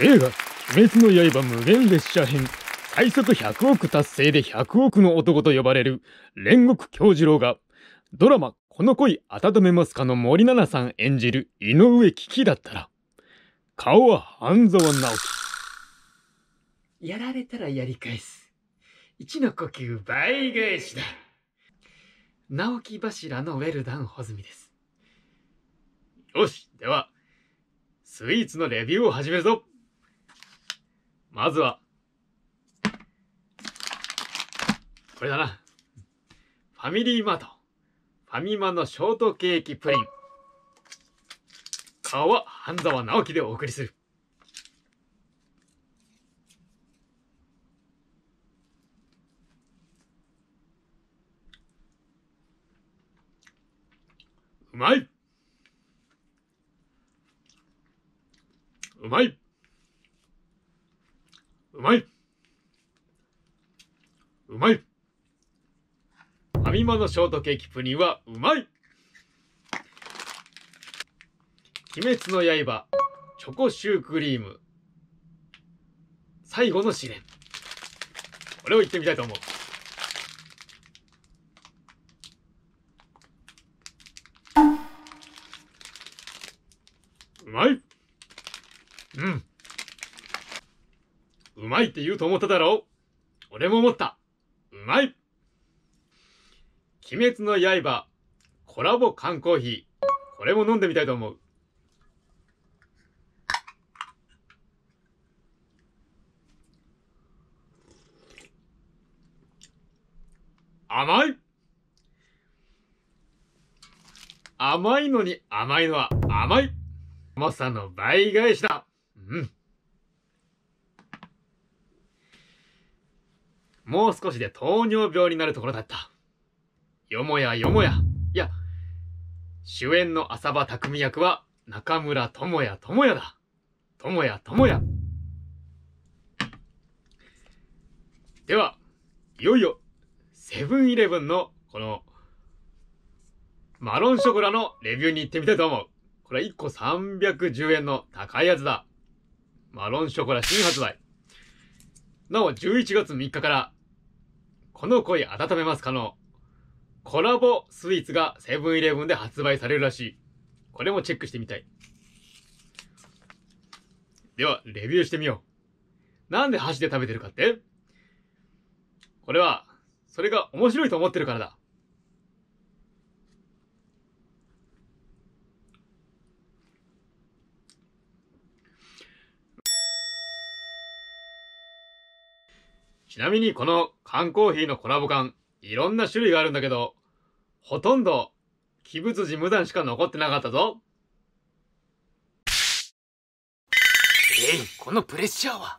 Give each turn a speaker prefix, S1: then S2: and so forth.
S1: 映画「鬼滅の刃無限列車編」最速100億達成で100億の男と呼ばれる煉獄京次郎がドラマ「この恋温めますか?」の森七菜さん演じる井上貴樹だったら顔は半沢直樹やられたらやり返す一の呼吸倍返しだ直樹柱のウェルダン穂積ですよしではスイーツのレビューを始めるぞまずは、これだな。ファミリーマート。ファミマのショートケーキプリン。顔は半沢直樹でお送りする。うまいうまいうまいうまいファミマのショートケーキプリンはうまい鬼滅の刃、チョコシュークリーム、最後の試練。これを言ってみたいと思う。うまいうん。うまいって言うと思っただろう俺も思った。うまい鬼滅の刃コラボ缶コーヒー。これも飲んでみたいと思う。甘い甘いのに甘いのは甘い甘さの倍返しだうん。もう少しで糖尿病になるところだった。よもやよもや。いや、主演の浅場匠役は中村智也智也だ。智也智也。では、いよいよ、セブンイレブンのこの、マロンショコラのレビューに行ってみたいと思う。これ1個310円の高いやつだ。マロンショコラ新発売。なお、11月3日からこの恋温めますかのコラボスイーツがセブンイレブンで発売されるらしい。これもチェックしてみたい。では、レビューしてみよう。なんで箸で食べてるかってこれは、それが面白いと思ってるからだ。ちなみにこの缶コーヒーのコラボ缶、いろんな種類があるんだけど、ほとんど、鬼物事無断しか残ってなかったぞ。えい、このプレッシャーは。